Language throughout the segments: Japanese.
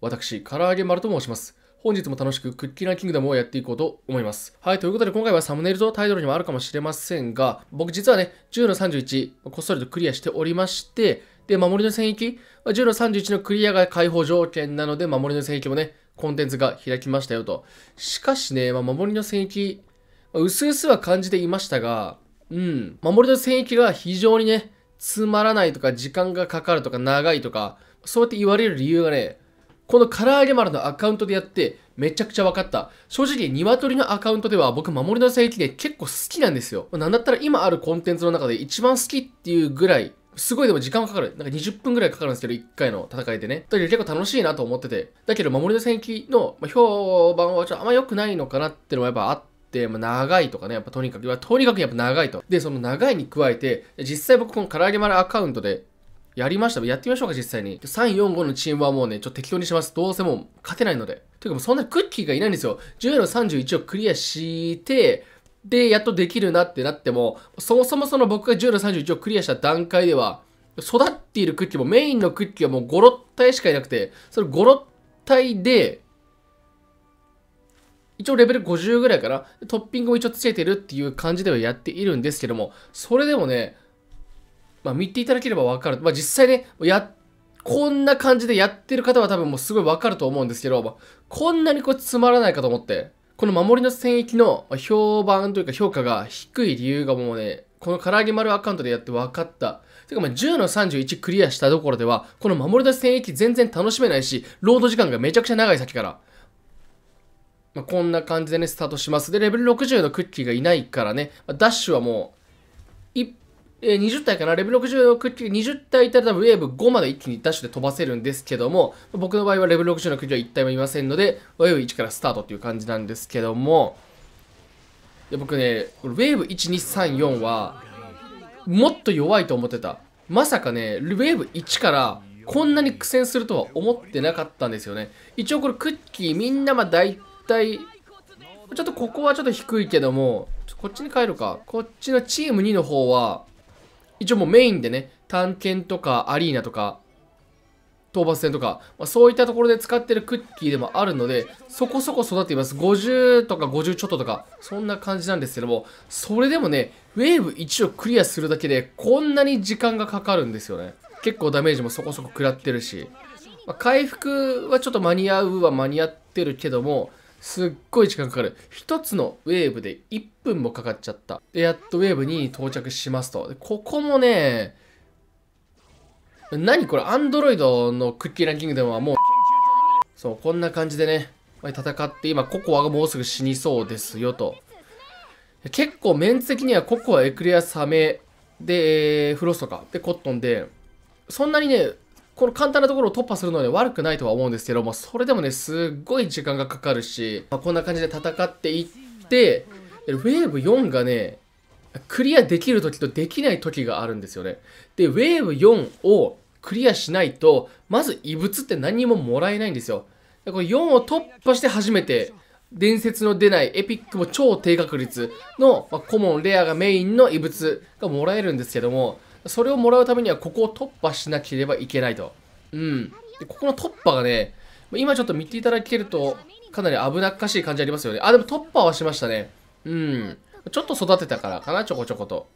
私、唐揚げ丸と申します。本日も楽しくクッキーランキングダムをやっていこうと思います。はい、ということで今回はサムネイルとタイトルにもあるかもしれませんが、僕実はね、10の31、こっそりとクリアしておりまして、で、守りの戦域、10の31のクリアが解放条件なので、守りの戦域もね、コンテンツが開きましたよと。しかしね、まあ、守りの戦域、まあ、薄々は感じていましたが、うん、守りの戦域が非常にね、つまらないとか、時間がかかるとか、長いとか、そうやって言われる理由がね、この唐揚げ丸のアカウントでやって、めちゃくちゃ分かった。正直、鶏のアカウントでは僕、守りの聖域で結構好きなんですよ。なんだったら今あるコンテンツの中で一番好きっていうぐらい、すごいでも時間はかかる。なんか20分ぐらいかかるんですけど、1回の戦いでね。だけど結構楽しいなと思ってて。だけど、守りの戦域の評判はちょっとあんま良くないのかなってのはやっぱあって、まあ、長いとかね、やっぱとにかく、とにかくやっぱ長いと。で、その長いに加えて、実際僕この唐揚げ丸アカウントでやりました。やってみましょうか、実際に。3、4、5のチームはもうね、ちょっと適当にします。どうせもう勝てないので。というかもうそんなクッキーがいないんですよ。10の31をクリアして、で、やっとできるなってなっても、そもそもその僕が10の31をクリアした段階では、育っているクッキーもメインのクッキーはもう5、6体しかいなくて、それ5、6体で、一応レベル50ぐらいかな。トッピングも一応つけてるっていう感じではやっているんですけども、それでもね、まあ、見ていただければわかる。まあ、実際ね、や、こんな感じでやってる方は多分もうすごいわかると思うんですけど、まあ、こんなにこうつまらないかと思って、この守りの戦役の評判というか評価が低い理由がもうね、この唐揚げ丸アカウントでやって分かった。てかまあ10の31クリアしたところでは、この守りの戦役全然楽しめないし、ロード時間がめちゃくちゃ長い先から。まあ、こんな感じでね、スタートします。で、レベル60のクッキーがいないからね、まダッシュはもう、1えー、20体かな、レベル60のクッキー、20体いたら多分ウェーブ5まで一気にダッシュで飛ばせるんですけども、僕の場合はレベル60のクッキーは1体もいませんので、ウェーブ1からスタートっていう感じなんですけども、いや僕ね、ウェーブ1、2、3、4は、もっと弱いと思ってた。まさかね、ウェーブ1からこんなに苦戦するとは思ってなかったんですよね。一応これクッキーみんなまあ大体、ちょっとここはちょっと低いけども、こっちに帰るか。こっちのチーム2の方は、一応もうメインでね、探検とかアリーナとか、討伐戦とか、まあ、そういったところで使ってるクッキーでもあるので、そこそこ育っています。50とか50ちょっととか、そんな感じなんですけども、それでもね、ウェーブ1をクリアするだけで、こんなに時間がかかるんですよね。結構ダメージもそこそこ食らってるし、まあ、回復はちょっと間に合うは間に合ってるけども、すっごい時間かかる。1つのウェーブで1分もかかっちゃった。で、やっとウェーブに到着しますと。でここもね、何これ、アンドロイドのクッキーランキングではもう、そう、こんな感じでね、戦って今、ココアがもうすぐ死にそうですよと。結構メンツ的にはココア、エクレア、サメ、で、フロストか。で、コットンで、そんなにね、この簡単なところを突破するのは、ね、悪くないとは思うんですけども、それでもね、すっごい時間がかかるし、まあ、こんな感じで戦っていって、ウェーブ4がね、クリアできる時とできない時があるんですよね。で、ウェーブ4をクリアしないと、まず異物って何ももらえないんですよ。でこれ4を突破して初めて、伝説の出ないエピックも超低確率の、まあ、コモン、レアがメインの異物がもらえるんですけども、それをもらうためにはここを突破しなければいけないと。うん。でここの突破がね、今ちょっと見ていただけると、かなり危なっかしい感じありますよね。あ、でも突破はしましたね。うん。ちょっと育てたからかな、ちょこちょこと。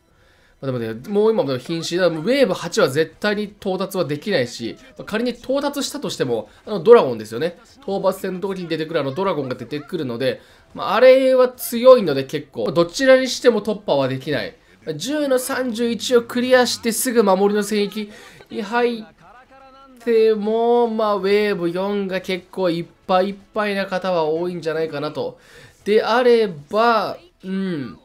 まあ、でもね、もう今も瀕死だ。ウェーブ8は絶対に到達はできないし、まあ、仮に到達したとしても、あのドラゴンですよね。討伐戦の時に出てくるあのドラゴンが出てくるので、まあ、あれは強いので結構、どちらにしても突破はできない。10の31をクリアしてすぐ守りの戦役に入っても、まあ、ウェーブ4が結構いっぱいいっぱいな方は多いんじゃないかなと。であれば、うん、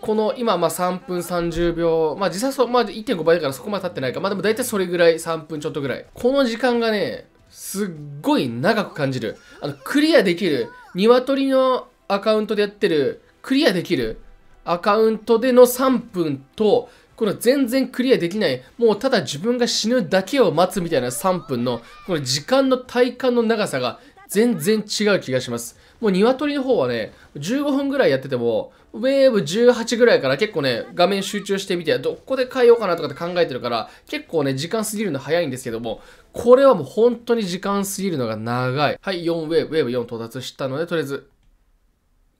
この今、まあ、3分30秒、まあ、時差そ、まあ、1.5倍だからそこまで経ってないか、まあ、でも大体それぐらい、3分ちょっとぐらい。この時間がね、すっごい長く感じる。あの、クリアできる、鶏のアカウントでやってる、クリアできるアカウントでの3分と、この全然クリアできない、もうただ自分が死ぬだけを待つみたいな3分の、この時間の体感の長さが全然違う気がします。もう鶏の方はね、15分ぐらいやってても、ウェーブ18ぐらいから結構ね、画面集中してみて、どこで変えようかなとかって考えてるから、結構ね、時間過ぎるの早いんですけども、これはもう本当に時間過ぎるのが長い。はい、4ウェーブ、ウェーブ4到達したので、とりあえず、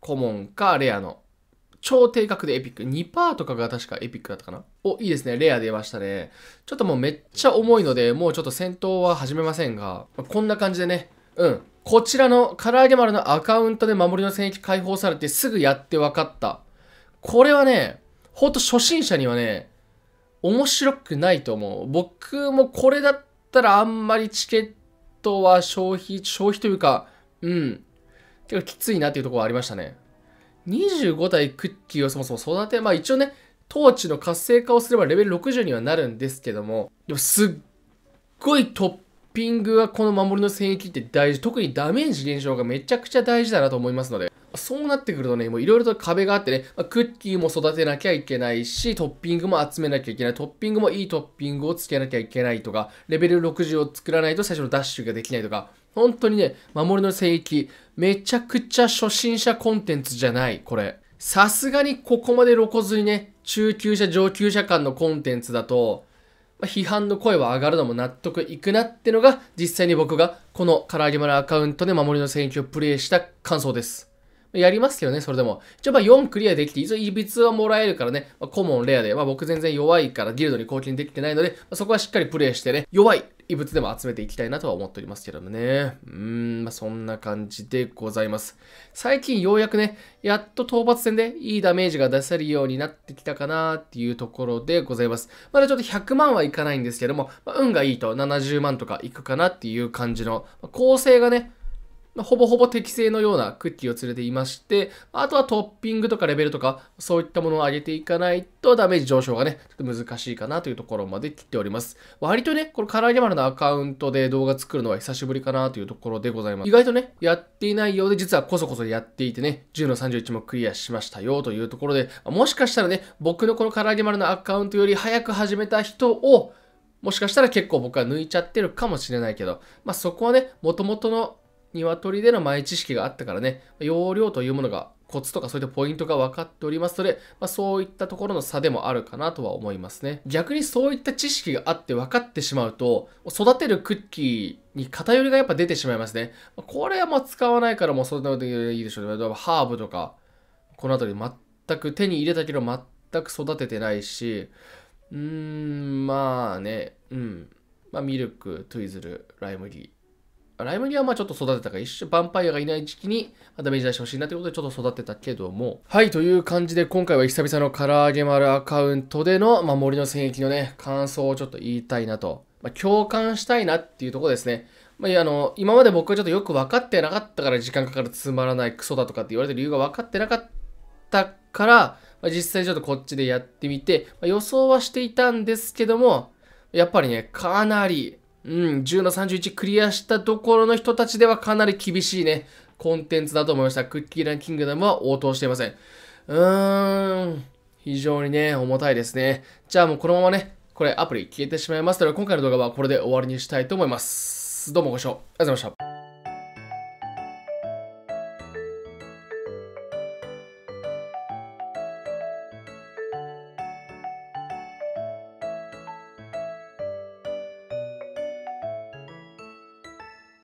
コモンかレアの超低額でエピック。2%とかが確かエピックだったかなお、いいですね。レア出ましたね。ちょっともうめっちゃ重いので、もうちょっと戦闘は始めませんが、まあ、こんな感じでね、うん。こちらの唐揚げ丸のアカウントで守りの戦役解放されてすぐやって分かった。これはね、ほんと初心者にはね、面白くないと思う。僕もこれだったらあんまりチケットは消費、消費というか、うん。結構きついなっていうところはありましたね。25体クッキーをそもそも育て、まあ一応ね、ーチの活性化をすればレベル60にはなるんですけども、でもすっごいトッピングはこの守りの戦役って大事、特にダメージ減少がめちゃくちゃ大事だなと思いますので、そうなってくるとね、もういろいろと壁があってね、まあ、クッキーも育てなきゃいけないし、トッピングも集めなきゃいけない、トッピングもいいトッピングをつけなきゃいけないとか、レベル60を作らないと最初のダッシュができないとか、本当にね、守りの聖域、めちゃくちゃ初心者コンテンツじゃない、これ。さすがにここまで露骨にね、中級者、上級者間のコンテンツだと、まあ、批判の声は上がるのも納得いくなってのが、実際に僕がこの唐揚げ丸アカウントで守りの選挙をプレイした感想です。やりますけどね、それでも。一応まあ4クリアできて、一応異物はもらえるからね、まあ、コモンレアで、まあ僕全然弱いからギルドに貢献できてないので、まあ、そこはしっかりプレイしてね、弱い異物でも集めていきたいなとは思っておりますけどもね。うーん、まあ、そんな感じでございます。最近ようやくね、やっと討伐戦でいいダメージが出せるようになってきたかなっていうところでございます。まだちょっと100万はいかないんですけども、まあ、運がいいと70万とかいくかなっていう感じの、まあ、構成がね、ほぼほぼ適正のようなクッキーを連れていまして、あとはトッピングとかレベルとか、そういったものを上げていかないとダメージ上昇がね、ちょっと難しいかなというところまで来ております。割とね、この唐揚げ丸のアカウントで動画作るのは久しぶりかなというところでございます。意外とね、やっていないようで、実はこそこそやっていてね、10の31もクリアしましたよというところで、もしかしたらね、僕のこの唐揚げ丸のアカウントより早く始めた人を、もしかしたら結構僕は抜いちゃってるかもしれないけど、まあそこはね、元々の鶏での前知識があったからね、容量というものがコツとかそういったポイントが分かっておりますので、まあ、そういったところの差でもあるかなとは思いますね。逆にそういった知識があって分かってしまうと、育てるクッキーに偏りがやっぱ出てしまいますね。これはまあ使わないからもうそれでいいでしょうね。ハーブとか、この辺り全く手に入れたけど全く育ててないし、うーん、まあね、うん。まあミルク、トゥイズル、ライムギー。ライムリアはまあちょっと育てたから一瞬、ヴァンパイアがいない時期にダメージ出してほしいなということでちょっと育てたけども。はい、という感じで今回は久々の唐揚げ丸アカウントでの、まあ、森の戦役のね、感想をちょっと言いたいなと。まあ、共感したいなっていうところですね。まあ、あの、今まで僕はちょっとよく分かってなかったから時間かかるつまらないクソだとかって言われてる理由が分かってなかったから、まあ、実際ちょっとこっちでやってみて、まあ、予想はしていたんですけども、やっぱりね、かなりうん、10の31クリアしたところの人たちではかなり厳しいね、コンテンツだと思いました。クッキーランキングダムは応答していません。うーん、非常にね、重たいですね。じゃあもうこのままね、これアプリ消えてしまいますたで、今回の動画はこれで終わりにしたいと思います。どうもご視聴ありがとうございました。